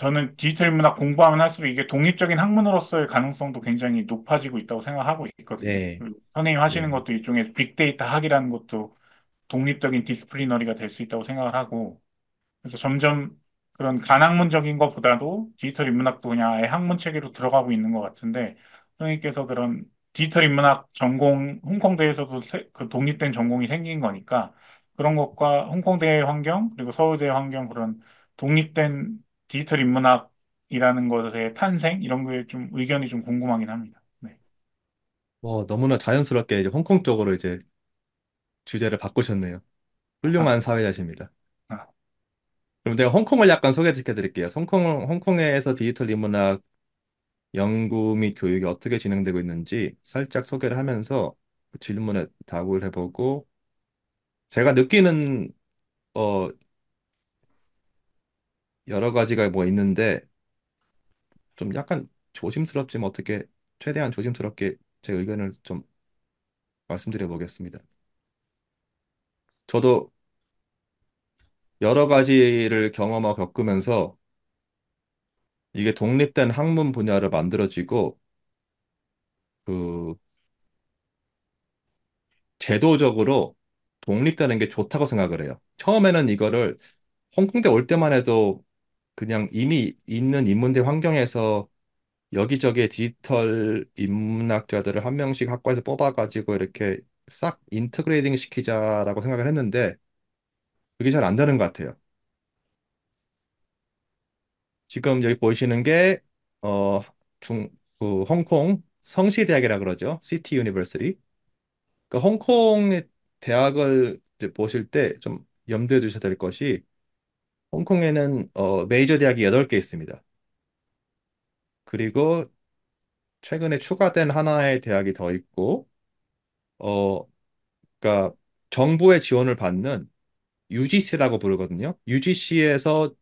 저는 디지털 문학 공부하면 할수록 이게 독립적인 학문으로서의 가능성도 굉장히 높아지고 있다고 생각하고 있거든요. 네. 선생님 하시는 네. 것도 일종의 빅데이터 학이라는 것도 독립적인 디스플리너리가 될 수 있다고 생각을 하고 그래서 점점 그런 간학문적인 것보다도 디지털 인문학도 그냥 아예 학문 체계로 들어가고 있는 것 같은데 선생님께서 그런 디지털 인문학 전공 홍콩대에서도 세, 그 독립된 전공이 생긴 거니까 그런 것과 홍콩대의 환경 그리고 서울대의 환경 그런 독립된 디지털 인문학이라는 것의 탄생 이런 거에 좀 의견이 좀 궁금하긴 합니다. 네. 뭐 너무나 자연스럽게 이제 홍콩 쪽으로 이제 주제를 바꾸셨네요. 훌륭한 아. 사회자십니다. 아, 그럼 제가 홍콩을 약간 소개시켜 드릴게요. 홍콩, 홍콩에서 디지털 인문학 연구 및 교육이 어떻게 진행되고 있는지 살짝 소개를 하면서 질문에 답을 해보고 제가 느끼는 어, 여러 가지가 뭐 있는데 좀 약간 조심스럽지만 어떻게 최대한 조심스럽게 제 의견을 좀 말씀드려 보겠습니다. 저도 여러 가지를 경험하고 겪으면서 이게 독립된 학문 분야로 만들어지고 그 제도적으로 독립되는 게 좋다고 생각을 해요. 처음에는 이거를 홍콩대 올 때만 해도 그냥 이미 있는 인문대 환경에서 여기저기에 디지털 인문학자들을 한 명씩 학과에서 뽑아가지고 이렇게 싹인터그레이딩 시키자라고 생각을 했는데 그게 잘 안 되는 것 같아요. 지금 여기 보시는 게 어, 중, 그 홍콩 성시대학이라 그러죠. 시티 유니버시티. 그홍콩 그러니까 대학을 이제 보실 때 좀 염두에 두셔야 될 것이 홍콩에는 어, 메이저 대학이 8개 있습니다. 그리고 최근에 추가된 하나의 대학이 더 있고, 어, 그러니까 정부의 지원을 받는 UGC라고 부르거든요. UGC에서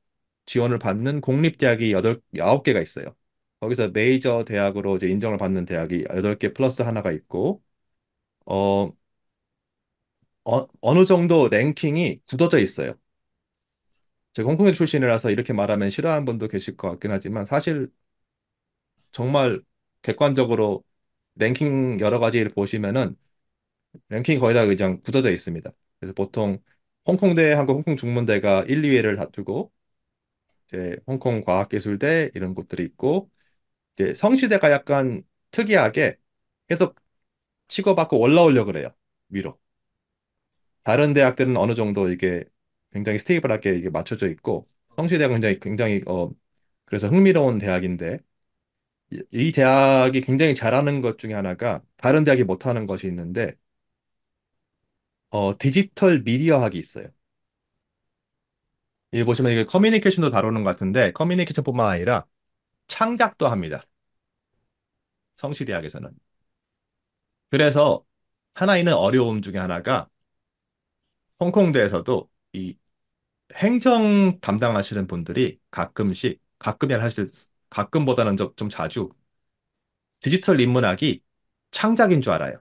지원을 받는 공립대학이 8, 9개가 있어요. 거기서 메이저 대학으로 이제 인정을 받는 대학이 8개 플러스 하나가 있고, 어, 어, 어느 정도 랭킹이 굳어져 있어요. 제가 홍콩에 출신이라서 이렇게 말하면 싫어하는 분도 계실 것 같긴 하지만 사실 정말 객관적으로 랭킹 여러 가지를 보시면은 랭킹이 거의 다 그냥 굳어져 있습니다. 그래서 보통 홍콩대, 한국 홍콩 중문대가 1, 2위를 다투고 이제 홍콩 과학기술대 이런 곳들이 있고 이제 성시대가 약간 특이하게 계속 치고받고 올라오려 고 그래요 위로. 다른 대학들은 어느 정도 이게 굉장히 스테이블하게 이게 맞춰져 있고 성실대학 굉장히 굉장히 어 그래서 흥미로운 대학인데 이, 대학이 굉장히 잘하는 것 중에 하나가 다른 대학이 못하는 것이 있는데 어 디지털 미디어학이 있어요. 이 보시면 이게 커뮤니케이션도 다루는 것 같은데 커뮤니케이션뿐만 아니라 창작도 합니다. 성실대학에서는. 그래서 하나 있는 어려움 중에 하나가 홍콩대에서도 이 행정 담당하시는 분들이 가끔씩 가끔이 아니라 사실 가끔보다는 좀, 좀 자주 디지털 인문학이 창작인 줄 알아요.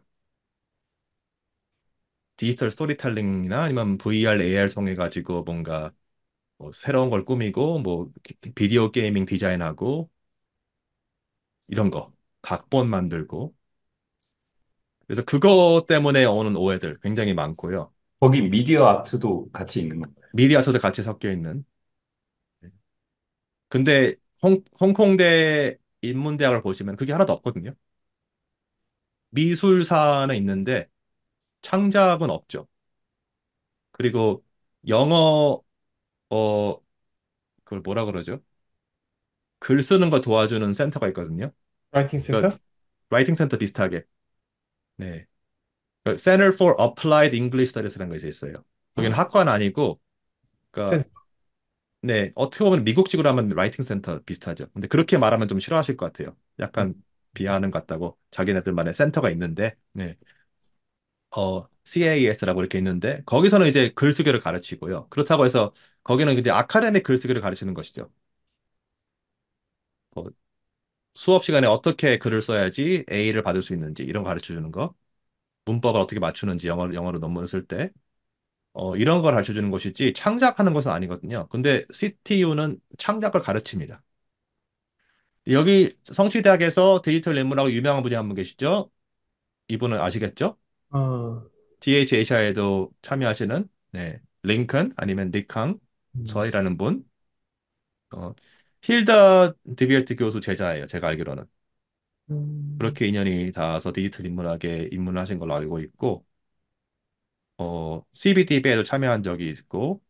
디지털 스토리텔링이나 아니면 VR, AR 성해가지고 뭔가 뭐 새로운 걸 꾸미고 뭐 비디오 게이밍 디자인하고 이런 거 각본 만들고 그래서 그거 때문에 오는 오해들 굉장히 많고요. 거기 미디어 아트도 같이 있는 건가요? 미디어 아트도 같이 섞여 있는. 네. 근데 홍, 홍콩대 인문대학을 보시면 그게 하나도 없거든요. 미술사는 있는데 창작은 없죠. 그리고 영어 어 그걸 뭐라 그러죠? 글 쓰는 거 도와주는 센터가 있거든요. 라이팅 그러니까 센터? 그러니까 라이팅 센터 비슷하게. 네. Center 그러니까 for Applied English Studies라는 것이 있어요. 여기는 어. 음. 학과는 아니고 그러니까 센터. 네 어떻게 보면 미국식으로 하면 라이팅 센터 비슷하죠. 근데 그렇게 말하면 좀 싫어하실 것 같아요. 약간 음. 비하하는 것 같다고 자기네들만의 센터가 있는데 네. 어 CAS라고 이렇게 있는데 거기서는 이제 글쓰기를 가르치고요. 그렇다고 해서 거기는 이제 아카데믹 글쓰기를 가르치는 것이죠. 어, 수업 시간에 어떻게 글을 써야지 A를 받을 수 있는지 이런 거 가르쳐 주는 거. 문법을 어떻게 맞추는지 영어로, 영어로 논문을 쓸 때. 어, 이런 걸 가르쳐 주는 것이지 창작하는 것은 아니거든요. 근데 CTU는 창작을 가르칩니다. 여기 성취대학에서 디지털 인문라고 유명한 분이 한 분 계시죠? 이분을 아시겠죠? 어... DH a 시에도 참여하시는 네, 링컨 아니면 리캉 음. 저희라는 분. 어, 힐더 디비엘트 교수 제자예요. 제가 알기로는. 음. 그렇게 인연이 닿아서 디지털 인문학에 입문을 하신 걸로 알고 있고, 어, CBD 배에도 참여한 적이 있고,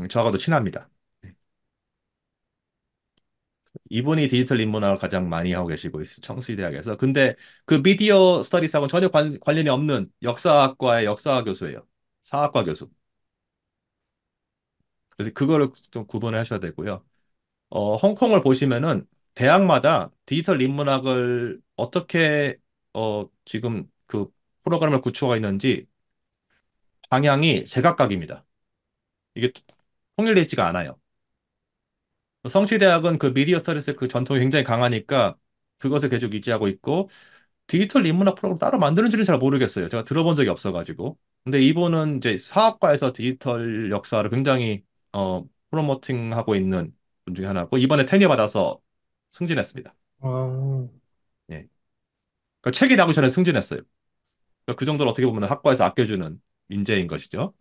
음, 저하고도 친합니다. 네. 이분이 디지털 인문학을 가장 많이 하고 계시고, 있어요. 청수대학에서. 근데 그 미디어 스터디스하고는 전혀 관, 관련이 없는 역사학과의 역사 교수예요. 사학과 교수. 그래서 그거를 좀 구분을 하셔야 되고요. 어, 홍콩을 보시면은 대학마다 디지털 인문학을 어떻게 어, 지금 그 프로그램을 구축하고 있는지 방향이 제각각입니다. 이게 통일되어 있지가 않아요. 성실대학은 그 미디어 스터디스 그 전통이 굉장히 강하니까 그것을 계속 유지하고 있고 디지털 인문학 프로그램 따로 만드는지는 잘 모르겠어요. 제가 들어본 적이 없어가지고. 근데 이분은 이제 사학과에서 디지털 역사를 굉장히 어, 프로모팅하고 있는 분 중에 하나고 이번에 테니어 받아서 승진했습니다. 어, 예. 그러니까 책이 나오기 전에 승진했어요. 그러니까 그 정도로 어떻게 보면 학과에서 아껴주는 인재인 것이죠.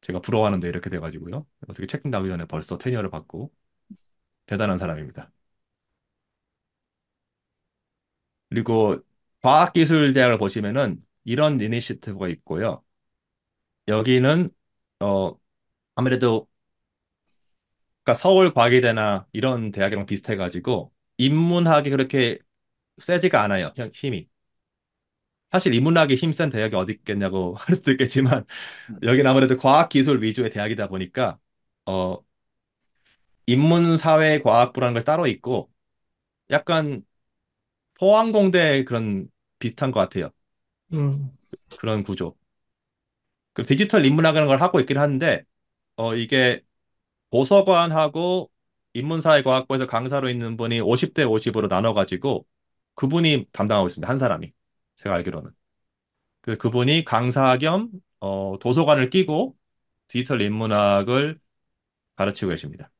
제가 부러워하는데 이렇게 돼가지고요. 어떻게 책 나오기 전에 벌써 테니어를 받고 대단한 사람입니다. 그리고 과학기술대학을 보시면은 이런 이니시티브가 있고요. 여기는 어 아무래도 그러니까 서울 과기대나 이런 대학이랑 비슷해가지고 인문학이 그렇게 세지가 않아요 힘이. 사실 인문학이 힘센 대학이 어디 있겠냐고 할 수도 있겠지만 음. 여긴 아무래도 과학기술 위주의 대학이다 보니까 어 인문사회과학부라는 걸 따로 있고 약간 포항공대 그런 비슷한 것 같아요. 음. 그런 구조. 그리고 디지털 인문학이라는 걸 하고 있긴 한데 어 이게 도서관하고 인문사회과학부에서 강사로 있는 분이 50대 50으로 나눠가지고 그분이 담당하고 있습니다. 한 사람이. 제가 알기로는. 그, 그분이 강사 겸, 어, 도서관을 끼고 디지털 인문학을 가르치고 계십니다.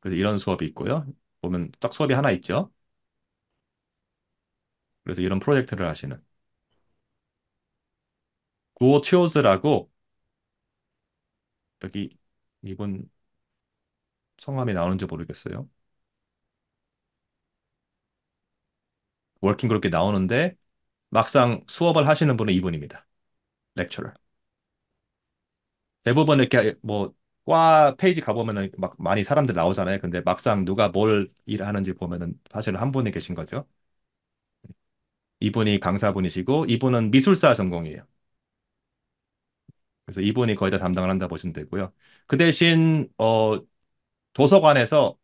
그래서 이런 수업이 있고요. 보면 딱 수업이 하나 있죠. 그래서 이런 프로젝트를 하시는. 구호 치오즈라고 여기 이분 성함이 나오는지 모르겠어요. 워킹 그렇게 나오는데 막상 수업을 하시는 분은 이분입니다. 렉처럴. 대부분 이렇게 뭐 과 페이지 가보면은 막 많이 사람들 나오잖아요. 근데 막상 누가 뭘 일하는지 보면은 사실 한 분이 계신 거죠. 이분이 강사분이시고 이분은 미술사 전공이에요. 그래서 이분이 거의 다 담당을 한다 보시면 되고요. 그 대신 어, 도서관에서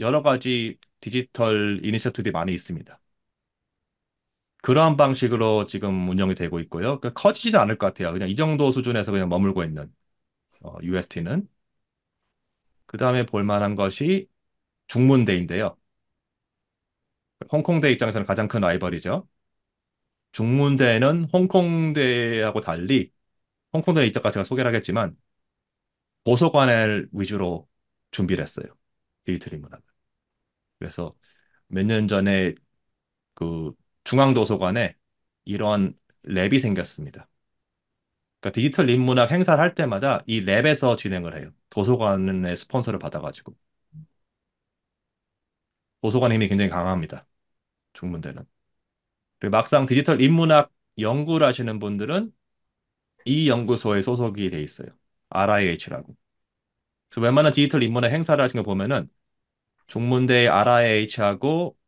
여러 가지 디지털 이니셔티브들이 많이 있습니다. 그러한 방식으로 지금 운영이 되고 있고요. 그러니까 커지지는 않을 것 같아요. 그냥 이 정도 수준에서 그냥 머물고 있는 어, UST는. 그 다음에 볼만한 것이 중문대인데요. 홍콩대 입장에서는 가장 큰 라이벌이죠. 중문대는 홍콩대하고 달리 홍콩도에 이따가 제가 소개를 하겠지만 도서관을 위주로 준비를 했어요. 디지털 문학을. 그래서 몇 년 전에 그 중앙도서관에 이런 랩이 생겼습니다. 그러니까 디지털 인문학 행사를 할 때마다 이 랩에서 진행을 해요. 도서관의 스폰서를 받아가지고. 도서관 의 힘이 굉장히 강합니다. 중문대는. 그리고 막상 디지털 인문학 연구를 하시는 분들은 이 연구소에 소속이 돼 있어요. RIH라고. 그래서 웬만한 디지털 인문의 행사를 하신 거 보면은 중문대의 RIH하고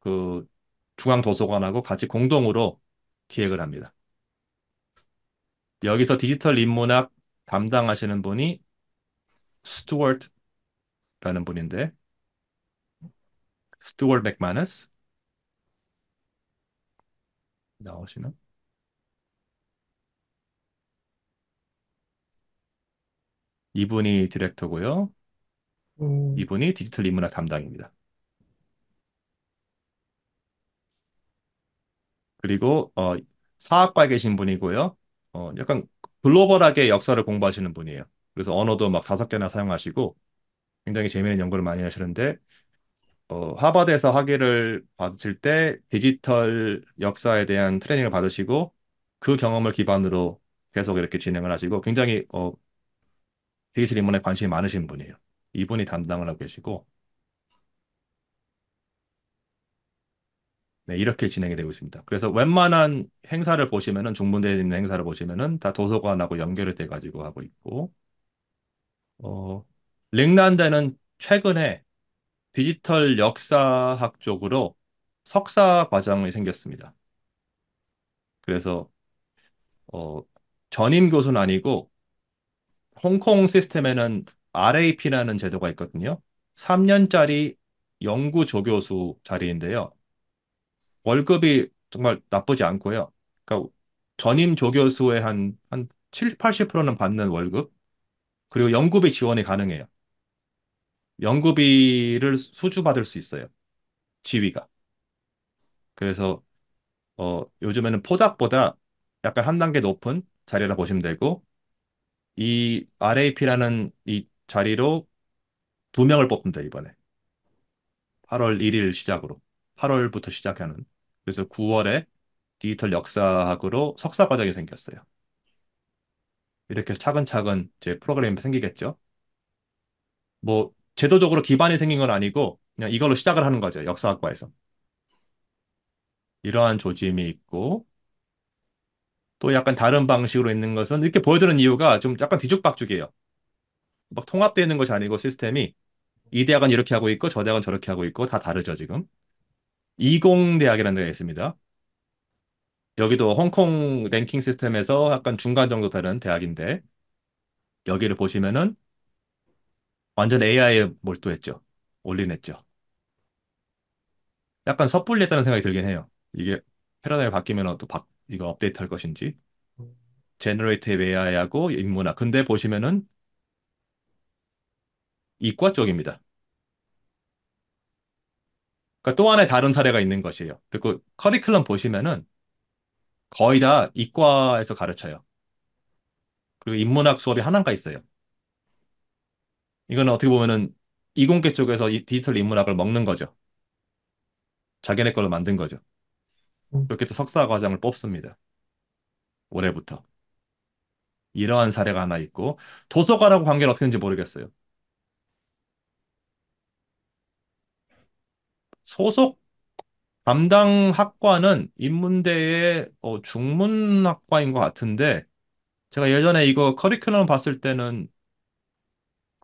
그 중앙도서관하고 같이 공동으로 기획을 합니다. 여기서 디지털 인문학 담당하시는 분이 스튜어트라는 분인데 스튜어트 맥마너스 나오시나? 이분이 디렉터고요. 음, 이분이 디지털 인문학 담당입니다. 그리고 어, 사학과에 계신 분이고요. 어, 약간 글로벌하게 역사를 공부하시는 분이에요. 그래서 언어도 막 다섯 개나 사용하시고 굉장히 재미있는 연구를 많이 하시는데 어, 하버드에서 학위를 받으실 때 디지털 역사에 대한 트레이닝을 받으시고 그 경험을 기반으로 계속 이렇게 진행을 하시고 굉장히 어, 디지털 인문에 관심이 많으신 분이에요. 이분이 담당을 하고 계시고 네, 이렇게 진행이 되고 있습니다. 그래서 웬만한 행사를 보시면은 중분대에 있는 행사를 보시면은 다 도서관하고 연결이 돼 가지고 하고 있고 어 링난대는 최근에 디지털 역사학 쪽으로 석사 과정이 생겼습니다. 그래서 어 전임 교수는 아니고 홍콩 시스템에는 RAP라는 제도가 있거든요. 3년짜리 연구 조교수 자리인데요. 월급이 정말 나쁘지 않고요. 그러니까 전임 조교수의 한, 한 70, 80%는 받는 월급, 그리고 연구비 지원이 가능해요. 연구비를 수주받을 수 있어요. 지위가. 그래서 어, 요즘에는 포닥보다 약간 한 단계 높은 자리라 보시면 되고 이 RAP라는 이 자리로 두 명을 뽑는다 이번에 8월 1일 시작으로 8월부터 시작하는 그래서 9월에 디지털 역사학으로 석사 과정이 생겼어요. 이렇게 차근차근 이제 프로그램이 생기겠죠. 뭐 제도적으로 기반이 생긴 건 아니고 그냥 이걸로 시작을 하는 거죠. 역사학과에서. 이러한 조짐이 있고 또 약간 다른 방식으로 있는 것은 이렇게 보여드는 이유가 좀 약간 뒤죽박죽이에요. 막 통합되는 것이 아니고 시스템이 이 대학은 이렇게 하고 있고 저 대학은 저렇게 하고 있고 다 다르죠 지금. 2 0대학이라는 데가 있습니다. 여기도 홍콩 랭킹 시스템에서 약간 중간 정도 되는 대학인데 여기를 보시면은 완전 AI에 몰두했죠. 올인했죠. 약간 섣불리했다는 생각이 들긴 해요. 이게 패러다임이 바뀌면 또 바, 이거 업데이트할 것인지 제너레이트 음. AI하고 인문학 근데 보시면은 이과 쪽입니다. 그러니까 또 하나의 다른 사례가 있는 것이에요. 그리고 커리큘럼 보시면은 거의 다 이과에서 가르쳐요. 그리고 인문학 수업이 하나가 있어요. 이건 어떻게 보면은 이공계 쪽에서 디지털 인문학을 먹는 거죠. 자기네 걸로 만든 거죠. 이렇게 해서 석사 과정을 뽑습니다. 올해부터. 이러한 사례가 하나 있고 도서관하고 관계는 어떻게 되는지 모르겠어요. 소속 담당 학과는 인문대의 어, 중문학과인 것 같은데 제가 예전에 이거 커리큘럼 봤을 때는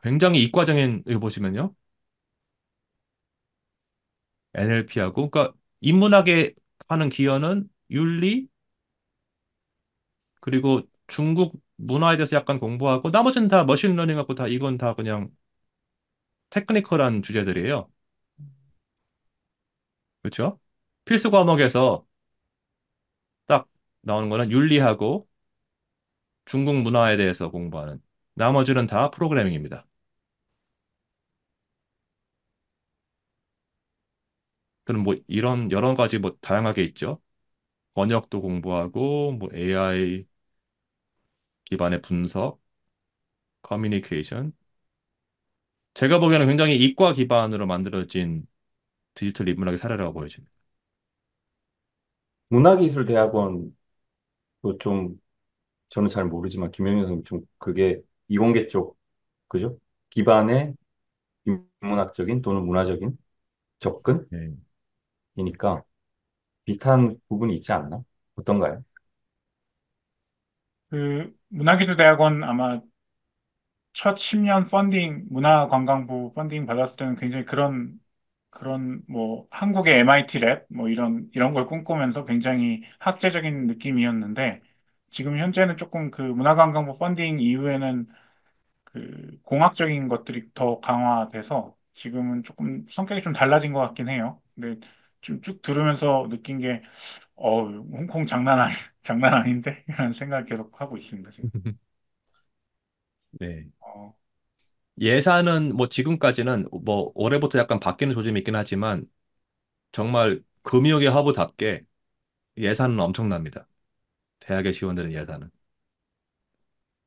굉장히 이과적인 이거 보시면요. NLP하고 그러니까 인문학의 하는 기여는 윤리 그리고 중국 문화에 대해서 약간 공부하고 나머지는 다 머신러닝 하고 다 이건 다 그냥 테크니컬한 주제들이에요. 그렇죠? 필수 과목에서 딱 나오는 거는 윤리하고 중국 문화에 대해서 공부하는 나머지는 다 프로그래밍입니다. 그럼 뭐 이런 여러 가지 뭐 다양하게 있죠. 번역도 공부하고 뭐 AI 기반의 분석, 커뮤니케이션. 제가 보기에는 굉장히 이과 기반으로 만들어진 디지털 인문학의 사례라고 보여집니다. 문화기술대학원도 뭐 좀 저는 잘 모르지만 김영현 선생님 좀 그게 이공계 쪽 그죠? 기반의 인문학적인 또는 문화적인 접근 네. 이니까 비슷한 부분이 있지 않나? 어떤가요? 그 문화기술대학원 아마 첫 10년 펀딩, 문화관광부 펀딩 받았을 때는 굉장히 그런, 그런, 뭐, 한국의 MIT 랩, 뭐, 이런, 이런 걸 꿈꾸면서 굉장히 학제적인 느낌이었는데, 지금 현재는 조금 그 문화관광부 펀딩 이후에는 그 공학적인 것들이 더 강화돼서 지금은 조금 성격이 좀 달라진 것 같긴 해요. 근데 쭉, 쭉 들으면서 느낀 게, 어, 홍콩 장난 아니, 장난 아닌데? 이런 생각 계속 하고 있습니다, 지금. 네. 어, 예산은 뭐 지금까지는 뭐 올해부터 약간 바뀌는 조짐이 있긴 하지만 정말 금융의 화보답게 예산은 엄청납니다. 대학에 지원되는 예산은.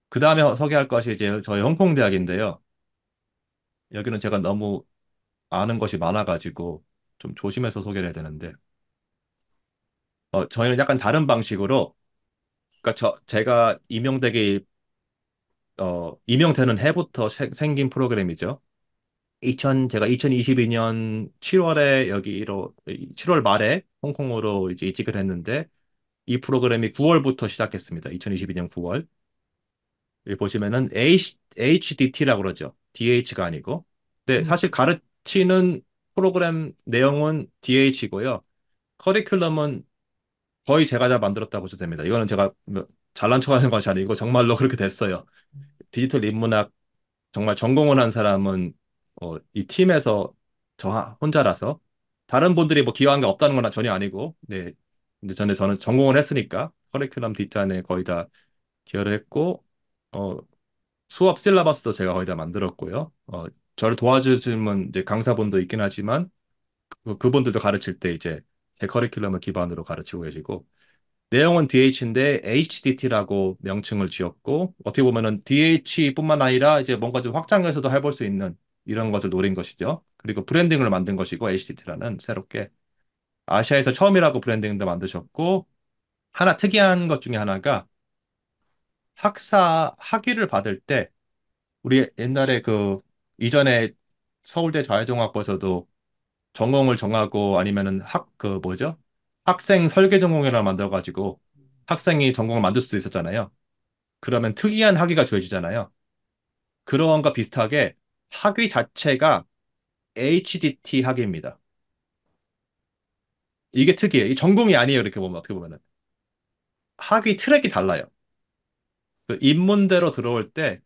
그 다음에 소개할 것이 이제 저희 홍콩 대학인데요. 여기는 제가 너무 아는 것이 많아가지고 좀 조심해서 소개를 해야 되는데 어, 저희는 약간 다른 방식으로 그러니까 저 제가 임용되기 어, 임용되는 해부터 세, 생긴 프로그램이죠. 2000 제가 2022년 7월에 여기로 7월 말에 홍콩으로 이제 이직을 했는데 이 프로그램이 9월부터 시작했습니다. 2022년 9월. 여기 보시면은 H, HDT라고 그러죠. DH가 아니고. 근데 음. 사실 가르치는 프로그램 내용은 DH고요. 커리큘럼은 거의 제가 다 만들었다 고 보셔도 됩니다. 이거는 제가 뭐 잘난 척하는 것이 아니고 정말로 그렇게 됐어요. 디지털 인문학 정말 전공을 한 사람은 어, 이 팀에서 저 혼자라서 다른 분들이 뭐 기여한 게 없다는 건 전혀 아니고 네 근데 전에 저는 전공을 했으니까 커리큘럼 뒷단에 거의 다 기여를 했고 어 수업 실라버스도 제가 거의 다 만들었고요 어 저를 도와주시는 이제 강사분도 있긴 하지만 그, 그분들도 가르칠 때 이제 제 커리큘럼을 기반으로 가르치고 계시고 내용은 DH인데 HDT라고 명칭을 지었고 어떻게 보면은 DH뿐만 아니라 이제 뭔가 좀 확장해서도 해볼 수 있는 이런 것을 노린 것이죠. 그리고 브랜딩을 만든 것이고 HDT라는 새롭게 아시아에서 처음이라고 브랜딩도 만드셨고 하나 특이한 것 중에 하나가 학사 학위를 받을 때 우리 옛날에 그 이전에 서울대 자유종합고에서도 전공을 정하고 아니면은 학 그 뭐죠? 학생 설계 전공이라 만들어가지고 학생이 전공을 만들 수도 있었잖아요. 그러면 특이한 학위가 주어지잖아요. 그런과 비슷하게 학위 자체가 HDT 학위입니다. 이게 특이해요. 이 전공이 아니에요. 이렇게 보면 어떻게 보면은 학위 트랙이 달라요. 그 입문대로 들어올 때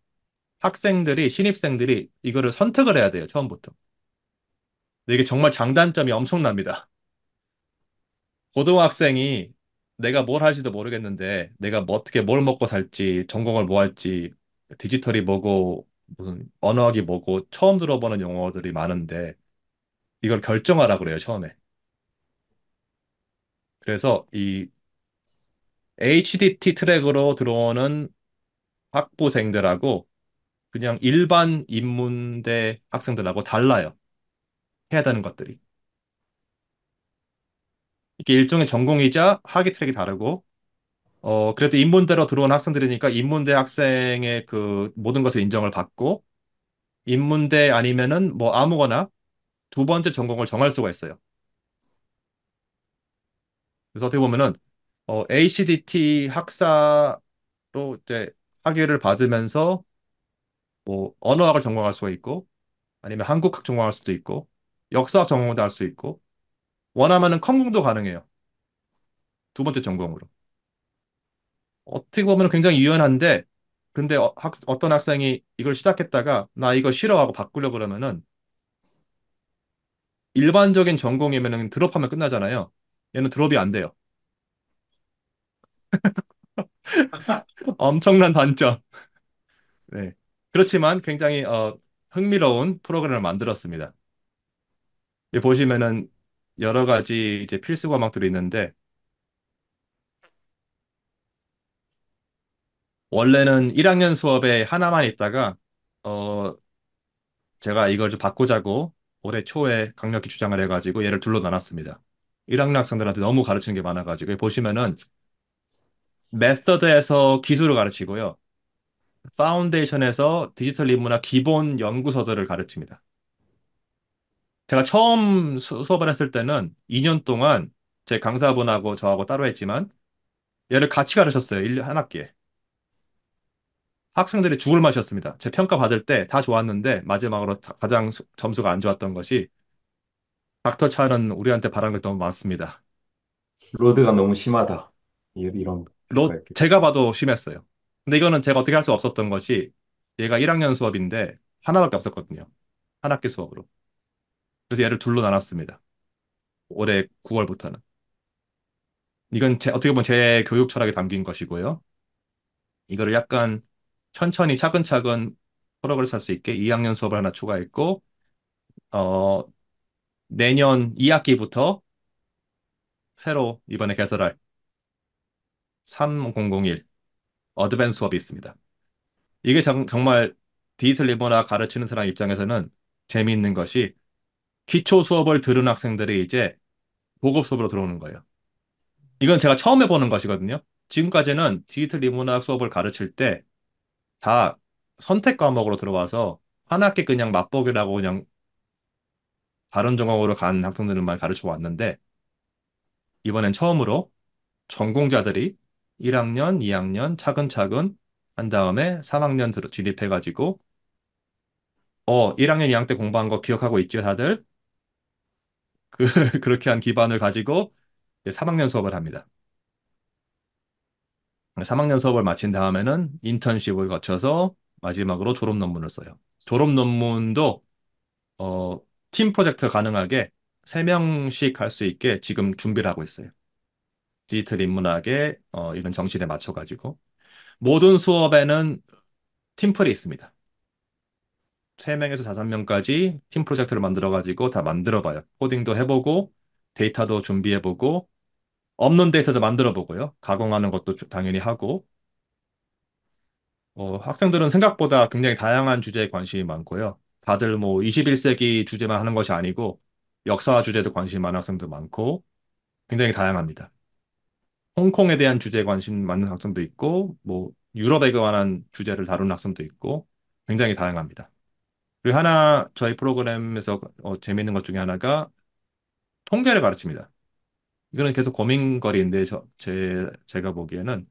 학생들이 신입생들이 이거를 선택을 해야 돼요 처음부터. 이게 정말 장단점이 엄청납니다. 고등학생이 내가 뭘 할지도 모르겠는데 내가 뭐 어떻게 뭘 먹고 살지 전공을 뭐 할지 디지털이 뭐고 무슨 언어학이 뭐고 처음 들어보는 용어들이 많은데 이걸 결정하라 그래요 처음에. 그래서 이 HDT 트랙으로 들어오는 학부생들하고 그냥 일반 인문대 학생들하고 달라요. 해야 되는 것들이. 이게 일종의 전공이자 학위 트랙이 다르고, 어, 그래도 인문대로 들어온 학생들이니까 인문대 학생의 그 모든 것을 인정을 받고, 인문대 아니면은 뭐 아무거나 두 번째 전공을 정할 수가 있어요. 그래서 어떻게 보면은, 어, ACDT 학사로 이제 학위를 받으면서 뭐 언어학을 전공할 수가 있고 아니면 한국학 전공할 수도 있고 역사학 전공도 할 수 있고 원하면은 컴공도 가능해요. 두 번째 전공으로. 어떻게 보면 굉장히 유연한데 근데 어, 학, 어떤 학생이 이걸 시작했다가 나 이거 싫어하고 바꾸려고 그러면은 일반적인 전공이면은 드롭하면 끝나잖아요. 얘는 드롭이 안 돼요. 엄청난 단점. 네. 그렇지만 굉장히 어, 흥미로운 프로그램을 만들었습니다. 보시면은 여러 가지 이제 필수 과목들이 있는데 원래는 1학년 수업에 하나만 있다가 어 제가 이걸 좀 바꾸자고 올해 초에 강력히 주장을 해가지고 얘를 둘로 나눴습니다. 1학년 학생들한테 너무 가르치는 게 많아가지고 보시면은 메서드에서 기술을 가르치고요. 파운데이션에서 디지털 인문학 기본 연구서들을 가르칩니다. 제가 처음 수, 업을 했을 때는 2년 동안 제 강사분하고 저하고 따로 했지만 얘를 같이 가르쳤어요. 1, 한 학기에. 학생들이 죽을 맛이었습니다. 제 평가 받을 때 다 좋았는데 마지막으로 가장 수, 점수가 안 좋았던 것이 닥터 차는 우리한테 바란 게 너무 많습니다. 로드가 너무 심하다. 이런 로, 제가 봐도 심했어요. 근데 이거는 제가 어떻게 할 수 없었던 것이 얘가 1학년 수업인데 하나밖에 없었거든요. 한 학기 수업으로. 그래서 얘를 둘로 나눴습니다. 올해 9월부터는. 이건 제, 어떻게 보면 제 교육 철학에 담긴 것이고요. 이거를 약간 천천히 차근차근 프로그레스 할수 있게 2학년 수업을 하나 추가했고, 어, 내년 2학기부터 새로 이번에 개설할 3001 어드밴스 수업이 있습니다. 이게 정, 말 디지털 리모나 가르치는 사람 입장에서는 재미있는 것이 기초 수업을 들은 학생들이 이제 보급 수업으로 들어오는 거예요. 이건 제가 처음 해보는 것이거든요. 지금까지는 디지털 리모나 수업을 가르칠 때 다 선택 과목으로 들어와서 한 학기 그냥 맛보기라고 그냥 다른 전공으로 간 학생들만 가르쳐 왔는데 이번엔 처음으로 전공자들이 1학년, 2학년 차근차근 한 다음에 3학년 들어 진입해가지고 어, 1학년, 2학년 때 공부한 거 기억하고 있죠, 다들? 그, 그렇게 한 기반을 가지고 3학년 수업을 합니다. 3학년 수업을 마친 다음에는 인턴십을 거쳐서 마지막으로 졸업 논문을 써요. 졸업 논문도 어, 팀 프로젝트 가능하게 3명씩 할 수 있게 지금 준비를 하고 있어요. 디지털 인문학의 어, 이런 정신에 맞춰가지고 모든 수업에는 팀플이 있습니다. 3명에서 5명까지 팀 프로젝트를 만들어가지고 다 만들어봐요. 코딩도 해보고 데이터도 준비해보고 없는 데이터도 만들어보고요. 가공하는 것도 당연히 하고 어, 학생들은 생각보다 굉장히 다양한 주제에 관심이 많고요. 다들 뭐 21세기 주제만 하는 것이 아니고 역사 주제도 관심이 많은 학생도 많고 굉장히 다양합니다. 홍콩에 대한 주제에 관심 많은 학생도 있고 뭐 유럽에 관한 주제를 다루는 학생도 있고 굉장히 다양합니다. 그리고 하나 저희 프로그램에서 어, 재미있는 것 중에 하나가 통계를 가르칩니다. 이거는 계속 고민거리인데 저, 제, 제가 보기에는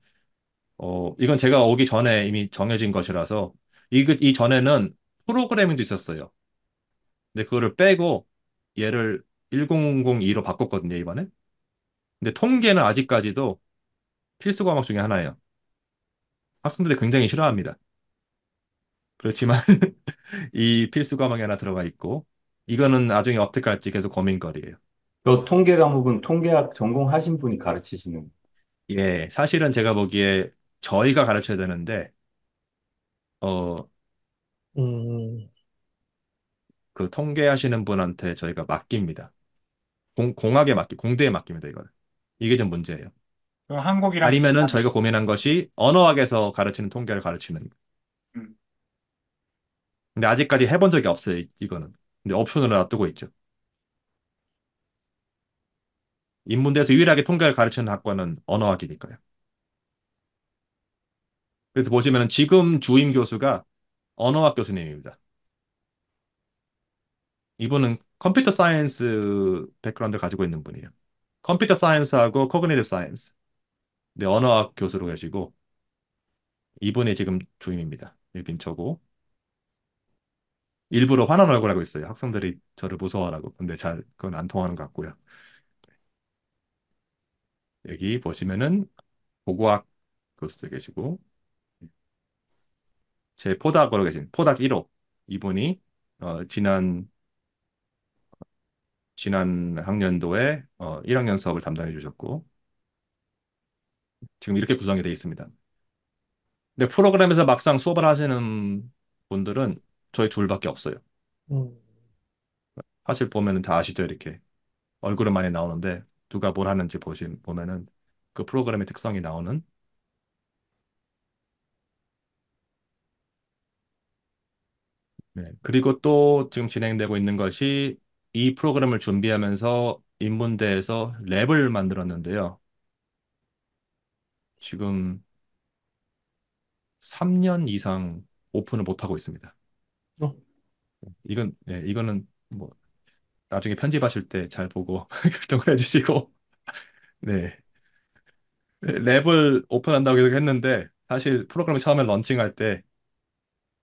어, 이건 제가 오기 전에 이미 정해진 것이라서 이, 그, 이 전에는 프로그래밍도 있었어요. 근데 그거를 빼고 얘를 1002로 바꿨거든요, 이번에. 근데 통계는 아직까지도 필수 과목 중에 하나예요. 학생들이 굉장히 싫어합니다. 그렇지만 이 필수 과목에 하나 들어가 있고 이거는 나중에 어떻게 할지 계속 고민거리예요. 그 통계 과목은 통계학 전공하신 분이 가르치시는. 예, 사실은 제가 보기에 저희가 가르쳐야 되는데 어, 음. 그 통계하시는 분한테 저희가 맡깁니다. 공, 공학에 맡기, 공대에 맡깁니다, 이거를. 이게 좀 문제예요. 그 한국이랑 아니면은 저희가 고민한 것이 언어학에서 가르치는 통계를 가르치는. 음. 근데 아직까지 해본 적이 없어요, 이- 거는 근데 옵션으로 놔두고 있죠. 인문대에서 유일하게 통계를 가르치는 학과는 언어학이니까요. 그래서 보시면은 지금 주임 교수가 언어학 교수님입니다. 이분은 컴퓨터 사이언스 백그라운드 가지고 있는 분이에요. 컴퓨터 사이언스하고 코그니티브 사이언스. 네, 언어학 교수로 계시고 이분이 지금 주임입니다. 여긴 저고 일부러 화난 얼굴 하고 있어요. 학생들이 저를 무서워하라고. 근데 잘 그건 안 통하는 것 같고요. 여기 보시면은 고고학 교수도 계시고 제 포닥으로 계신 포닥 1호 이분이 어, 지난 지난 학년도에 어, 1학년 수업을 담당해 주셨고 지금 이렇게 구성이 되어 있습니다. 근데 프로그램에서 막상 수업을 하시는 분들은 저희 둘밖에 없어요. 음. 사실 보면다 아시죠 이렇게 얼굴은 많이 나오는데 누가 뭘 하는지 보시 보면은 그 프로그램의 특성이 나오는 네. 그리고 또 지금 진행되고 있는 것이 이 프로그램을 준비하면서 인문대에서 랩을 만들었는데요. 지금 3년 이상 오픈을 못하고 있습니다. 어? 이건, 예, 이거는 뭐 나중에 편집하실 때 잘 보고 결정을 해주시고, 네. 랩을 오픈한다고 계속 했는데, 사실 프로그램 처음에 런칭할 때,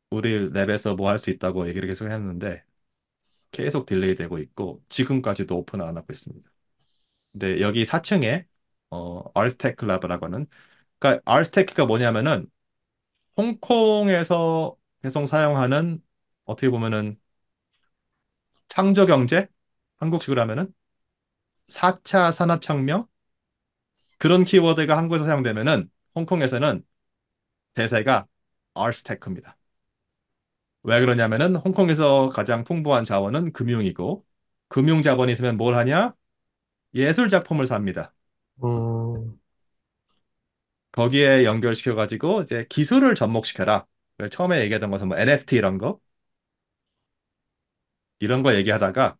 우리 랩에서 뭐 할 수 있다고 얘기를 계속 했는데, 계속 딜레이되고 있고 지금까지도 오픈을 안 하고 있습니다. 근데 여기 4층에 어, 아스테크라이라고 하는 그러니까 아스테크가 뭐냐면은 홍콩에서 계속 사용하는 어떻게 보면은 창조 경제 한국식으로 하면은 4차 산업혁명 그런 키워드가 한국에서 사용되면은 홍콩에서는 대세가 아스테크입니다 왜 그러냐면은 홍콩에서 가장 풍부한 자원은 금융이고 금융 자본이 있으면 뭘 하냐? 예술 작품을 삽니다. 음... 거기에 연결시켜 가지고 이제 기술을 접목시켜라. 처음에 얘기하던 것은 뭐 NFT 이런 거 이런 거 얘기하다가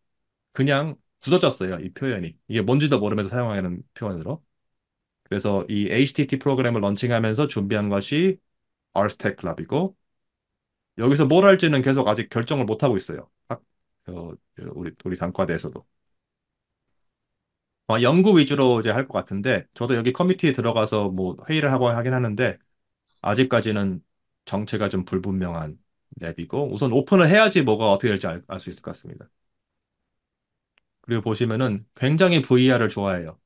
그냥 굳어졌어요. 이 표현이 이게 뭔지도 모르면서 사용하는 표현으로. 그래서 이 HTT 프로그램을 런칭하면서 준비한 것이 Arts c 아 c l u b 이고 여기서 뭘 할지는 계속 아직 결정을 못 하고 있어요. 아, 어, 우리 우리 단과대에서도. 어, 연구 위주로 이제 할 것 같은데 저도 여기 커뮤니티에 들어가서 뭐 회의를 하고 하긴 하는데 아직까지는 정체가 좀 불분명한 랩이고 우선 오픈을 해야지 뭐가 어떻게 될지 알 수 있을 것 같습니다. 그리고 보시면은 굉장히 VR을 좋아해요.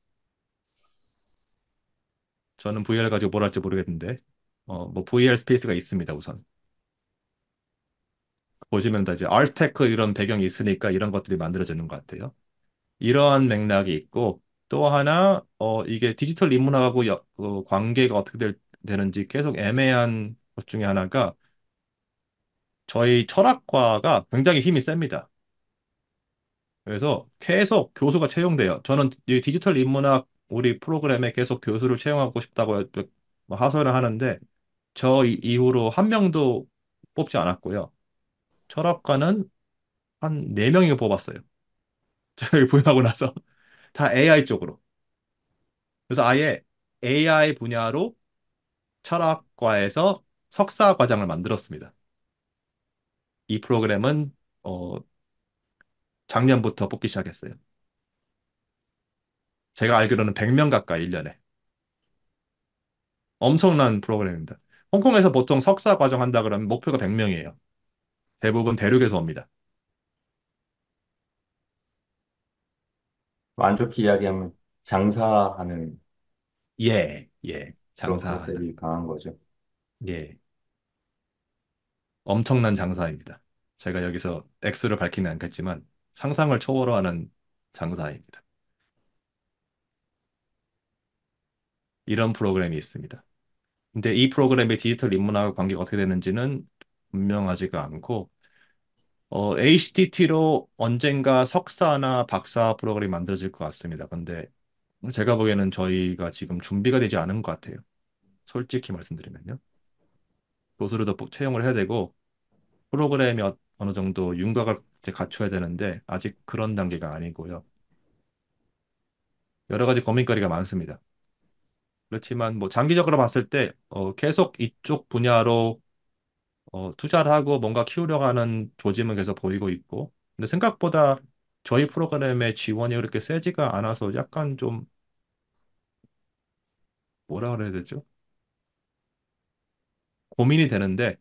저는 VR 가지고 뭘 할지 모르겠는데 어, 뭐 VR 스페이스가 있습니다 우선. 보시면 다 이제 알스테크 이런 배경이 있으니까 이런 것들이 만들어지는 것 같아요. 이러한 맥락이 있고 또 하나 어 이게 디지털 인문학하고 여, 어, 관계가 어떻게 될, 되는지 계속 애매한 것 중에 하나가 저희 철학과가 굉장히 힘이 셉니다. 그래서 계속 교수가 채용돼요. 저는 이 디지털 인문학 우리 프로그램에 계속 교수를 채용하고 싶다고 뭐 하소연을 하는데 저 이후로 한 명도 뽑지 않았고요. 철학과는 한 4명이 뽑았어요. 저희 부임하고 나서 다 AI 쪽으로. 그래서 아예 AI 분야로 철학과에서 석사 과정을 만들었습니다. 이 프로그램은 어, 작년부터 뽑기 시작했어요. 제가 알기로는 100명 가까이 1년에. 엄청난 프로그램입니다. 홍콩에서 보통 석사 과정 한다 그러면 목표가 100명이에요. 대부분 대륙에서 옵니다. 안 좋게 이야기하면 장사하는 예, 예, 장사하는, 컨셉이 강한 거죠. 예, 엄청난 장사입니다. 제가 여기서 액수를 밝히면 안겠지만 상상을 초월하는 장사입니다. 이런 프로그램이 있습니다. 근데 이 프로그램이 디지털 인문학과 관계가 어떻게 되는지는 분명하지가 않고 어, HTT로 언젠가 석사나 박사 프로그램이 만들어질 것 같습니다. 근데 제가 보기에는 저희가 지금 준비가 되지 않은 것 같아요. 솔직히 말씀드리면요. 교수로도 채용을 해야 되고 프로그램이 어, 어느 정도 윤곽을 이제 갖춰야 되는데 아직 그런 단계가 아니고요. 여러 가지 고민거리가 많습니다. 그렇지만 뭐 장기적으로 봤을 때 어, 계속 이쪽 분야로 어, 투자를 하고 뭔가 키우려고 하는 조짐은 계속 보이고 있고 근데 생각보다 저희 프로그램의 지원이 그렇게 세지가 않아서 약간 좀 뭐라 그래야 되죠? 고민이 되는데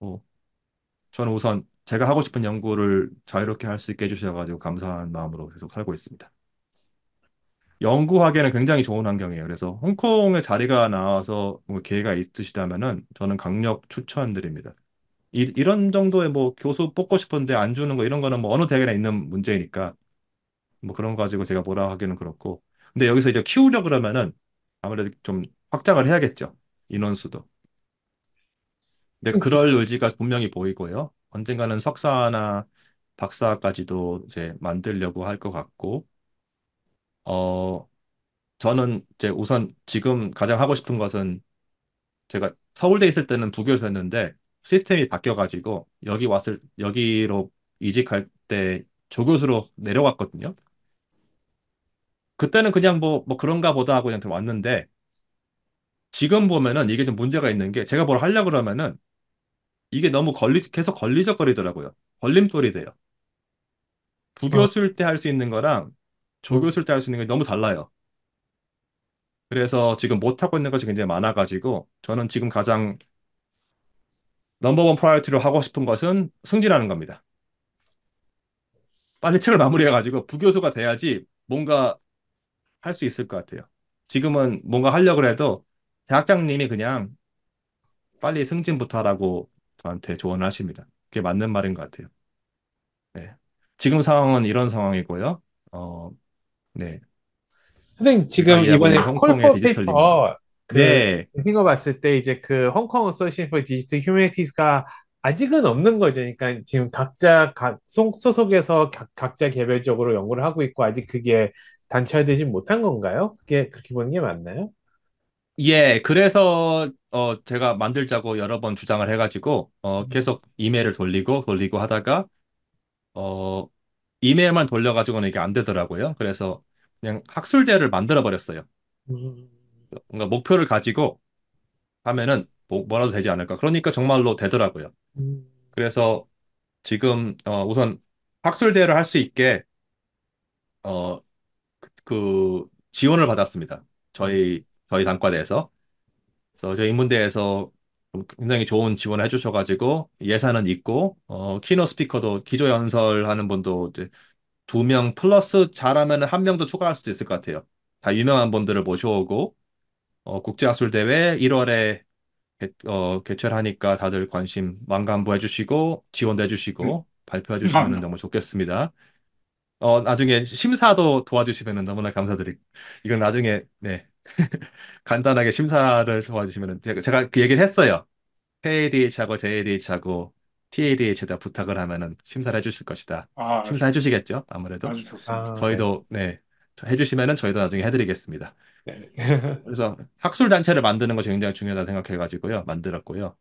어, 저는 우선 제가 하고 싶은 연구를 자유롭게 할 수 있게 해주셔가지고 감사한 마음으로 계속 살고 있습니다. 연구하기에는 굉장히 좋은 환경이에요. 그래서 홍콩에 자리가 나와서 뭐 기회가 있으시다면은 저는 강력 추천드립니다. 이, 이런 정도의 뭐 교수 뽑고 싶은데 안 주는 거 이런 거는 뭐 어느 대학이나 있는 문제이니까 뭐 그런 거 가지고 제가 뭐라 하기는 그렇고 근데 여기서 이제 키우려 그러면은 아무래도 좀 확장을 해야겠죠 인원수도 근데 음. 그럴 의지가 분명히 보이고요 언젠가는 석사나 박사까지도 이제 만들려고 할 것 같고 어, 저는 이제 우선 지금 가장 하고 싶은 것은 제가 서울대 있을 때는 부교수였는데 시스템이 바뀌어가지고 여기 왔을, 여기로 이직할 때 조교수로 내려왔거든요. 그때는 그냥 뭐, 뭐 그런가 보다 하고 그냥 왔는데 지금 보면은 이게 좀 문제가 있는 게 제가 뭘 하려고 그러면은 이게 너무 걸리, 계속 걸리적거리더라고요. 걸림돌이 돼요. 부교수일 어. 때할 수 있는 거랑 조교수일 때할 수 있는 게 너무 달라요. 그래서 지금 못하고 있는 것이 굉장히 많아가지고 저는 지금 가장 넘버원 프라이어티로 하고 싶은 것은 승진하는 겁니다. 빨리 책을 마무리해가지고 부교수가 돼야지 뭔가 할 수 있을 것 같아요. 지금은 뭔가 하려고 해도 대학장님이 그냥 빨리 승진부터 하라고 저한테 조언을 하십니다. 그게 맞는 말인 것 같아요. 네. 지금 상황은 이런 상황이고요. 어, 네. 선생님 지금 아, 예, 이번에 콜포 페이퍼 그 네. 생거 봤을 때 이제 그 홍콩 소셜 포 디지털 휴머니티스가 아직은 없는 거죠. 그러니까 지금 각자 각 소속에서 각, 자 개별적으로 연구를 하고 있고 아직 그게 단체화되지 못한 건가요? 그게 그렇게 보는 게 맞나요? 예, 그래서 어 제가 만들자고 여러 번 주장을 해가지고 어 음. 계속 이메일을 돌리고 돌리고 하다가 어 이메일만 돌려가지고는 이게 안 되더라고요. 그래서 그냥 학술대를 만들어 버렸어요. 음. 뭔가 목표를 가지고 하면은 뭐, 라도 되지 않을까. 그러니까 정말로 되더라고요. 음. 그래서 지금 어, 우선 학술대를 할 수 있게 어, 그 지원을 받았습니다. 저희 저희 단과대에서 그래서 저희 인문대에서 굉장히 좋은 지원을 해주셔가지고 예산은 있고 어, 키노 스피커도 기조 연설하는 분도 이제 두명 플러스 잘하면 한명 더 추가할 수도 있을 것 같아요. 다 유명한 분들을 모셔오고 어, 국제학술대회 1월에 개, 어, 개최를 하니까 다들 관심 만감부 해주시고 지원도 해주시고 응. 음. 발표해 주시면 응. 너무 좋겠습니다. 어, 나중에 심사도 도와주시면 너무나 감사드리고 이건 나중에 네 간단하게 심사를 도와주시면 제가, 제가 그 얘기를 했어요. KADH하고 JADH하고 TA에 대해 제가 부탁을 하면은 심사를 해주실 것이다. 아, 아주, 심사해 주시겠죠? 아무래도 아주 좋습니다. 아, 네. 저희도 네, 네 해주시면은 저희도 나중에 해드리겠습니다. 네. 그래서 학술 단체를 만드는 것이 굉장히 중요하다 생각해가지고요 만들었고요.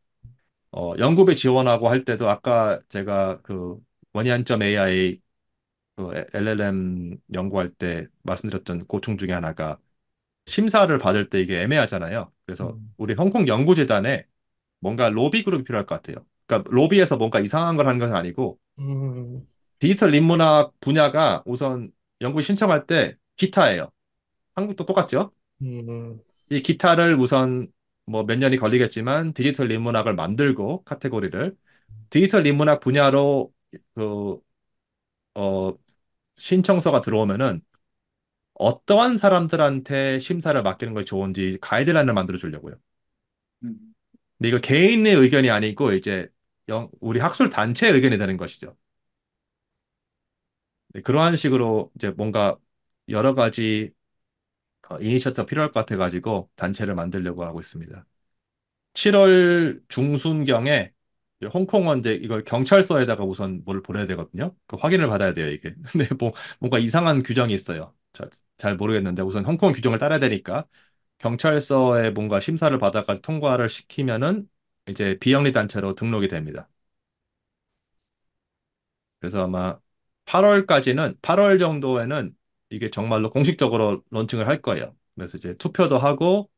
어, 연구비 지원하고 할 때도 아까 제가 그 원이안점 AI 그 LLM 연구할 때 말씀드렸던 고충 중에 하나가 심사를 받을 때 이게 애매하잖아요. 그래서 음. 우리 홍콩 연구재단에 뭔가 로비 그룹이 필요할 것 같아요. 그러니까 로비에서 뭔가 이상한 걸 하는 것이 아니고 음. 디지털 인문학 분야가 우선 연구 신청할 때 기타예요. 한국도 똑같죠? 음. 이 기타를 우선 뭐 몇 년이 걸리겠지만 디지털 인문학을 만들고 카테고리를 디지털 인문학 분야로 그 어 신청서가 들어오면은 어떠한 사람들한테 심사를 맡기는 것이 좋은지 가이드라인을 만들어 주려고요. 음. 근데 이거 개인의 의견이 아니고 이제 영, 우리 학술 단체의 의견이 되는 것이죠. 네, 그러한 식으로 이제 뭔가 여러 가지 어, 이니셔터 필요할 것 같아가지고 단체를 만들려고 하고 있습니다. 7월 중순경에 홍콩은 이제 이걸 경찰서에다가 우선 뭘 보내야 되거든요. 그 확인을 받아야 돼요, 이게. 근데 뭐, 뭔가 이상한 규정이 있어요. 잘, 잘 모르겠는데 우선 홍콩 규정을 따라야 되니까 경찰서에 뭔가 심사를 받아가지고 통과를 시키면은 이제 비영리 단체로 등록이 됩니다. 그래서 아마 8월까지는 8월 정도에는 이게 정말로 공식적으로 론칭을 할 거예요. 그래서 이제 투표도 하고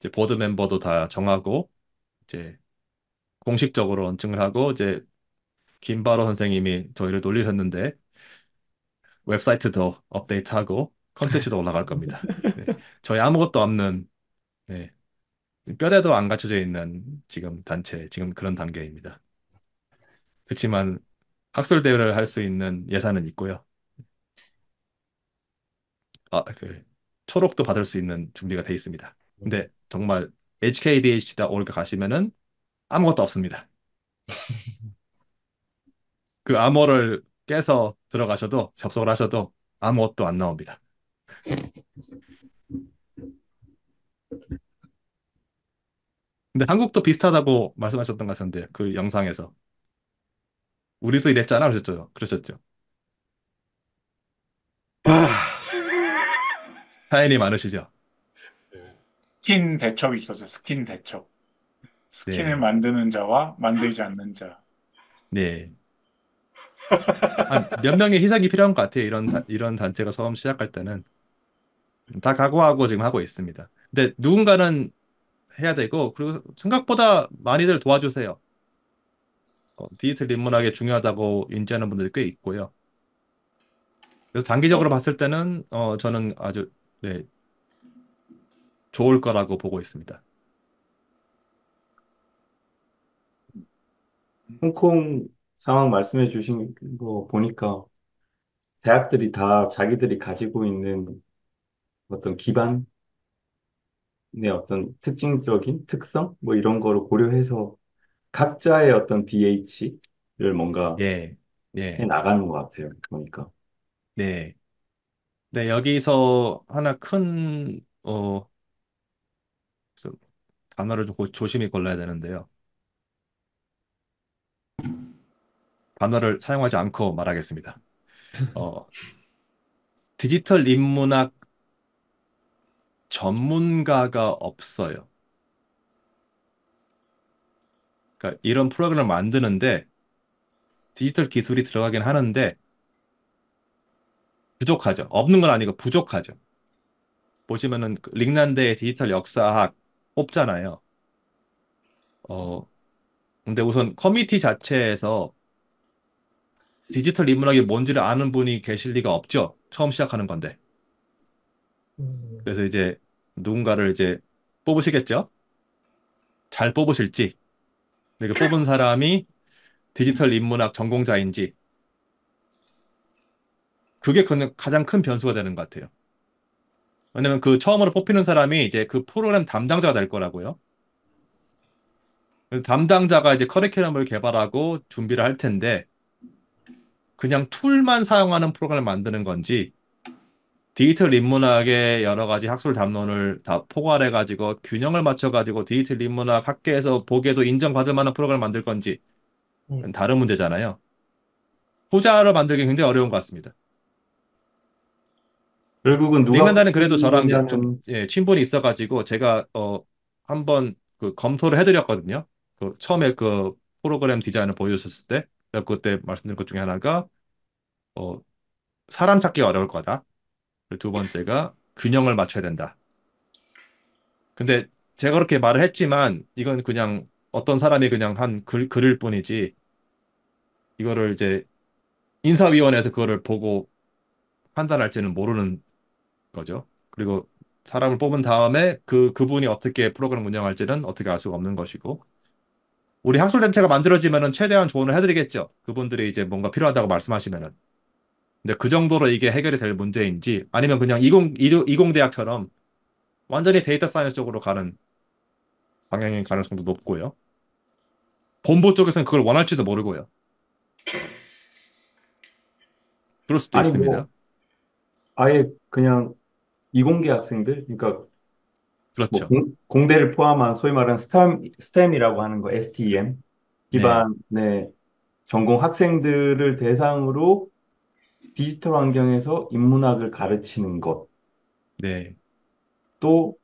이제 보드 멤버도 다 정하고 이제 공식적으로 론칭을 하고 이제 김바로 선생님이 저희를 놀리셨는데 웹사이트도 업데이트하고 컨텐츠도 올라갈 겁니다. 네. 저희 아무것도 없는 네. 뼈대도 안 갖춰져 있는 지금 단체, 지금 그런 단계입니다. 그렇지만 학술 대회를 할 수 있는 예산은 있고요. 아, 그 초록도 받을 수 있는 준비가 돼 있습니다. 근데 정말 HKDH다.org c 가시면은 아무것도 없습니다. 그 암호를 깨서 들어가셔도 접속을 하셔도 아무것도 안 나옵니다. 근데 한국도 비슷하다고 말씀하셨던 것 같은데, 그 영상에서. 우리도 이랬잖아, 그러셨죠? 그러셨죠? 아, 사연이 많으시죠? 네. 스킨 대첩이 있었죠. 스킨 대첩. 스킨을 네, 만드는 자와 만들지 않는 자. 네. 몇 명의 희생이 필요한 것 같아요. 이런, 이런 단체가 처음 시작할 때는. 다 각오하고 지금 하고 있습니다. 근데 누군가는 해야 되고 그리고 생각보다 많이들 도와주세요. 어, 디지털 인문학이 중요하다고 인지하는 분들이 꽤 있고요. 그래서 단기적으로 어. 봤을 때는 어, 저는 아주 네, 좋을 거라고 보고 있습니다. 홍콩 상황 말씀해 주신 거 보니까 대학들이 다 자기들이 가지고 있는 어떤 기반 어떤 특징적인 특성 뭐 이런 거를 고려해서 각자의 어떤 BH를 뭔가 예, 예. 해 예, 나가는 것 같아요. 보니까. 네. 네, 여기서 하나 큰, 어, 단어를 좀 조심히 골라야 되는데요. 단어를 사용하지 않고 말하겠습니다. 어, 디지털 인문학 전문가가 없어요. 그러니까 이런 프로그램을 만드는데 디지털 기술이 들어가긴 하는데 부족하죠. 없는 건 아니고 부족하죠. 보시면은 그 링난데의 디지털 역사학 뽑잖아요. 어 근데 우선 커뮤니티 자체에서 디지털 인문학이 뭔지를 아는 분이 계실 리가 없죠. 처음 시작하는 건데. 음. 그래서 이제 누군가를 이제 뽑으시겠죠? 잘 뽑으실지. 근데 그 뽑은 사람이 디지털 인문학 전공자인지. 그게 그냥 가장 큰 변수가 되는 것 같아요. 왜냐면 그 처음으로 뽑히는 사람이 이제 그 프로그램 담당자가 될 거라고요. 그 담당자가 이제 커리큘럼을 개발하고 준비를 할 텐데, 그냥 툴만 사용하는 프로그램을 만드는 건지, 디지털 인문학의 여러 가지 학술 담론을 다 포괄해 가지고 균형을 맞춰 가지고 디지털 인문학 학계에서 보기에도 인정받을 만한 프로그램을 만들 건지 음. 다른 문제잖아요. 후자로 만들기 굉장히 어려운 것 같습니다. 결국은 누가 링간다는 그래도 저랑 좀 예, 친분이 있어 가지고 제가 어 한번 그 검토를 해 드렸거든요. 그 처음에 그 프로그램 디자인을 보여줬을 때 그때 말씀드린 것 중에 하나가 어 사람 찾기 어려울 거다. 두 번째가 균형을 맞춰야 된다. 근데 제가 그렇게 말을 했지만 이건 그냥 어떤 사람이 그냥 한 글, 글일 뿐이지 이거를 이제 인사위원회에서 그거를 보고 판단할지는 모르는 거죠. 그리고 사람을 뽑은 다음에 그 그분이 어떻게 프로그램 운영할지는 어떻게 알 수가 없는 것이고 우리 학술 단체가 만들어지면은 최대한 조언을 해드리겠죠. 그분들이 이제 뭔가 필요하다고 말씀하시면은 근데 그 정도로 이게 해결이 될 문제인지 아니면 그냥 20, 20 대학처럼 완전히 데이터 사이언스 쪽으로 가는 방향인 가능성도 높고요. 본부 쪽에서는 그걸 원할지도 모르고요. 그럴 수도 아니, 뭐 있습니다. 뭐, 아예 그냥 이공계 학생들, 그러니까 뭐 그렇죠. 뭐 공, 대를 포함한 소위 말하는 스템, 스템이라고 하는 거 STEM 네. 기반의 네. 전공 학생들을 대상으로 디지털 환경에서 인문학을 가르치는 네. 것도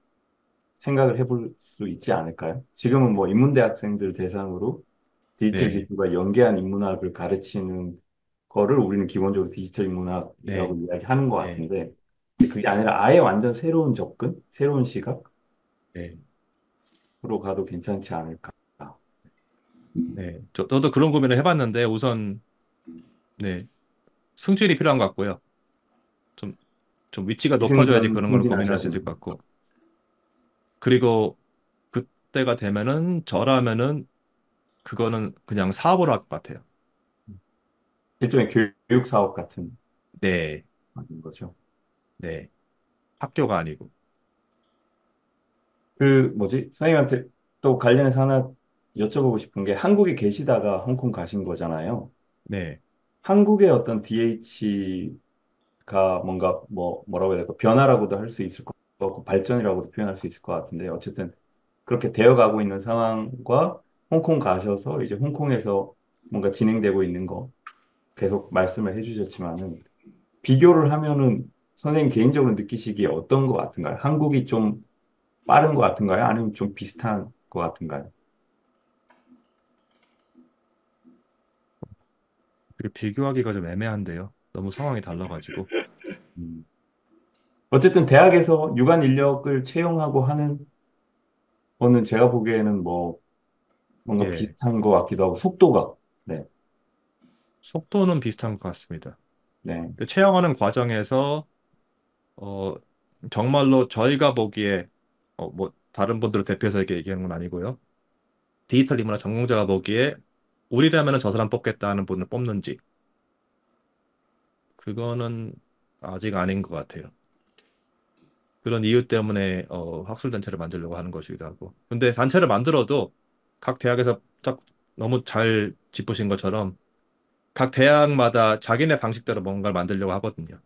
생각을 해볼 수 있지 않을까요? 지금은 뭐 인문대학생들 대상으로 디지털 네. 기술과 연계한 인문학을 가르치는 거를 우리는 기본적으로 디지털 인문학이라고 네. 이야기하는 것 네. 같은데 그게 아니라 아예 완전 새로운 접근, 새로운 시각으로 네. 가도 괜찮지 않을까. 네. 저, 저도 그런 고민을 해봤는데 우선 네. 승진이 필요한 것 같고요. 좀, 좀 위치가 높아져야지 그런 걸 고민할 수 있을 것 같고. 그리고 그때가 되면은 저라면은 그거는 그냥 사업으로 할 것 같아요. 일종의 교육 사업 같은 네. 맞는 거죠. 네. 학교가 아니고. 그 뭐지? 선생님한테 또 관련해서 하나 여쭤보고 싶은 게 한국에 계시다가 홍콩 가신 거잖아요. 네. 한국의 어떤 DH가 뭔가 뭐 뭐라고 해야 될까 변화라고도 할 수 있을 것 같고 발전이라고도 표현할 수 있을 것 같은데 어쨌든 그렇게 되어가고 있는 상황과 홍콩 가셔서 이제 홍콩에서 뭔가 진행되고 있는 거 계속 말씀을 해주셨지만은 비교를 하면은 선생님 개인적으로 느끼시기에 어떤 것 같은가요? 한국이 좀 빠른 것 같은가요? 아니면 좀 비슷한 것 같은가요? 그 비교하기가 좀 애매한데요. 너무 상황이 달라가지고. 음. 어쨌든 대학에서 육안 인력을 채용하고 하는 거는 제가 보기에는 뭐 뭔가 예. 비슷한 것 같기도 하고 속도가 네. 속도는 비슷한 것 같습니다. 네. 그 채용하는 과정에서 어 정말로 저희가 보기에 어, 뭐 다른 분들을 대표해서 이렇게 얘기하는 건 아니고요. 디지털 이문화 전공자가 보기에 우리라면 저 사람 뽑겠다는 분을 뽑는지 그거는 아직 아닌 것 같아요. 그런 이유 때문에 어, 학술단체를 만들려고 하는 것이기도 하고 근데 단체를 만들어도 각 대학에서 딱 너무 잘 짚으신 것처럼 각 대학마다 자기네 방식대로 뭔가를 만들려고 하거든요.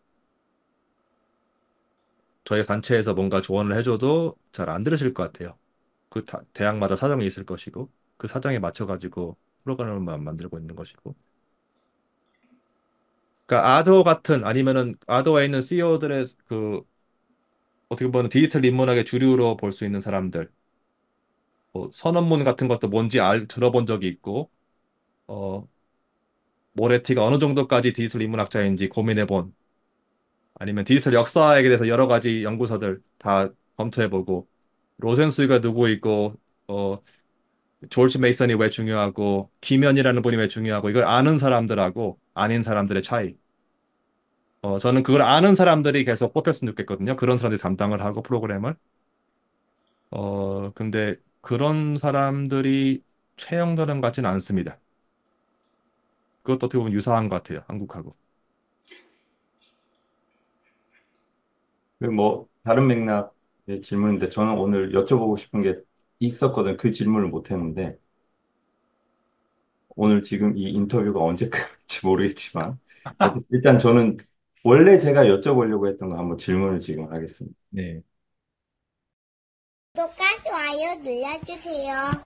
저희 단체에서 뭔가 조언을 해줘도 잘 안 들으실 것 같아요. 그 다, 대학마다 사정이 있을 것이고 그 사정에 맞춰 가지고 프로그램만 만들고 있는 것이고. 그러니까 아도 같은 아니면은 아도에 있는 CEO들의 그 어떻게 보면 디지털 인문학의 주류로 볼 수 있는 사람들 뭐 선언문 같은 것도 뭔지 알, 들어본 적이 있고 어 모레티가 어느 정도까지 디지털 인문학자인지 고민해본 아니면 디지털 역사에 대해서 여러 가지 연구서들 다 검토해보고 로젠스가 누구이고 어 조지 메이슨이 왜 중요하고 김현이라는 분이 왜 중요하고 이걸 아는 사람들하고 아닌 사람들의 차이. 어, 저는 그걸 아는 사람들이 계속 뽑혔으면 좋겠거든요. 그런 사람들이 담당을 하고 프로그램을. 어, 근데 그런 사람들이 최영되는같진 않습니다. 그것도 어떻게 보면 유사한 것 같아요. 한국하고. 그 뭐 다른 맥락의 질문인데 저는 오늘 여쭤보고 싶은 게 있었거든. 그 질문을 못 했는데 오늘 지금 이 인터뷰가 언제까지 모르겠지만 일단 저는 원래 제가 여쭤보려고 했던 거 한번 질문을 지금 하겠습니다. 네. 구독과 좋아요 눌러주세요.